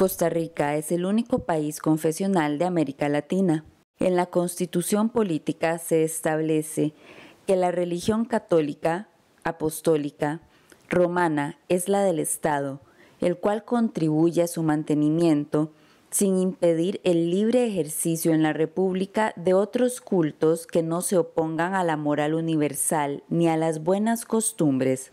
Costa Rica es el único país confesional de América Latina. En la constitución política se establece que la religión católica, apostólica, romana es la del Estado, el cual contribuye a su mantenimiento sin impedir el libre ejercicio en la República de otros cultos que no se opongan a la moral universal ni a las buenas costumbres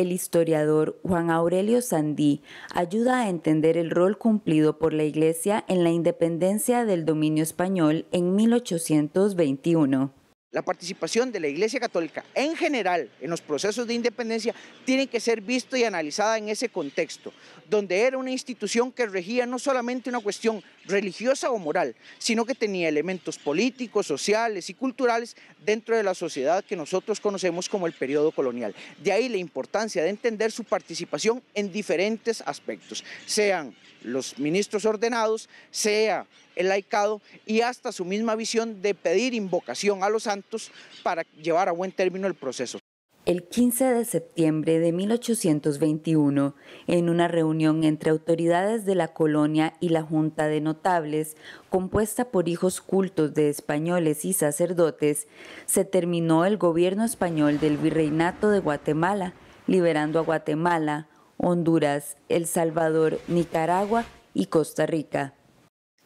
el historiador Juan Aurelio Sandí ayuda a entender el rol cumplido por la Iglesia en la independencia del dominio español en 1821. La participación de la Iglesia Católica en general en los procesos de independencia tiene que ser vista y analizada en ese contexto, donde era una institución que regía no solamente una cuestión religiosa o moral, sino que tenía elementos políticos, sociales y culturales dentro de la sociedad que nosotros conocemos como el periodo colonial. De ahí la importancia de entender su participación en diferentes aspectos, sean los ministros ordenados, sea el laicado y hasta su misma visión de pedir invocación a los santos para llevar a buen término el proceso. El 15 de septiembre de 1821, en una reunión entre autoridades de la colonia y la Junta de Notables, compuesta por hijos cultos de españoles y sacerdotes, se terminó el gobierno español del Virreinato de Guatemala, liberando a Guatemala, Honduras, El Salvador, Nicaragua y Costa Rica.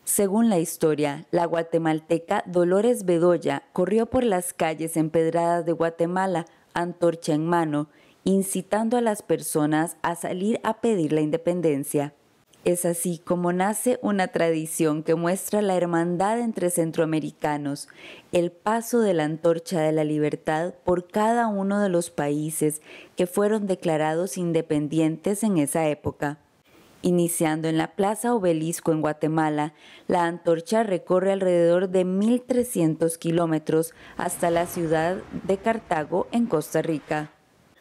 Según la historia, la guatemalteca Dolores Bedoya corrió por las calles empedradas de Guatemala, antorcha en mano, incitando a las personas a salir a pedir la independencia. Es así como nace una tradición que muestra la hermandad entre centroamericanos, el paso de la antorcha de la libertad por cada uno de los países que fueron declarados independientes en esa época. Iniciando en la Plaza Obelisco en Guatemala, la antorcha recorre alrededor de 1.300 kilómetros hasta la ciudad de Cartago en Costa Rica.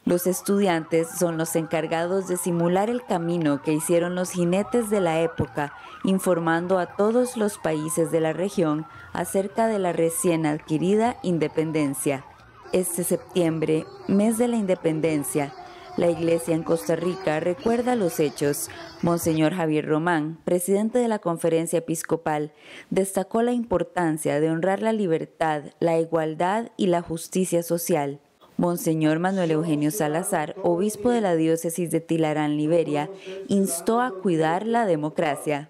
Los estudiantes son los encargados de simular el camino que hicieron los jinetes de la época, informando a todos los países de la región acerca de la recién adquirida independencia. Este septiembre, mes de la independencia, la Iglesia en Costa Rica recuerda los hechos. Monseñor Javier Román, presidente de la Conferencia Episcopal, destacó la importancia de honrar la libertad, la igualdad y la justicia social. Monseñor Manuel Eugenio Salazar, obispo de la diócesis de Tilarán, Liberia, instó a cuidar la democracia.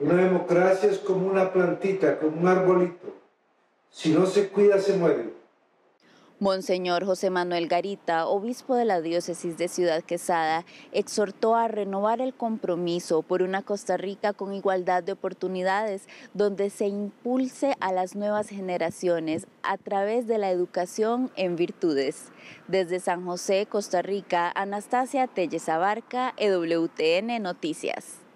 Una democracia es como una plantita, como un arbolito. Si no se cuida, se muere. Monseñor José Manuel Garita, obispo de la diócesis de Ciudad Quesada, exhortó a renovar el compromiso por una Costa Rica con igualdad de oportunidades, donde se impulse a las nuevas generaciones a través de la educación en virtudes. Desde San José, Costa Rica, Anastasia Telles Abarca, EWTN Noticias.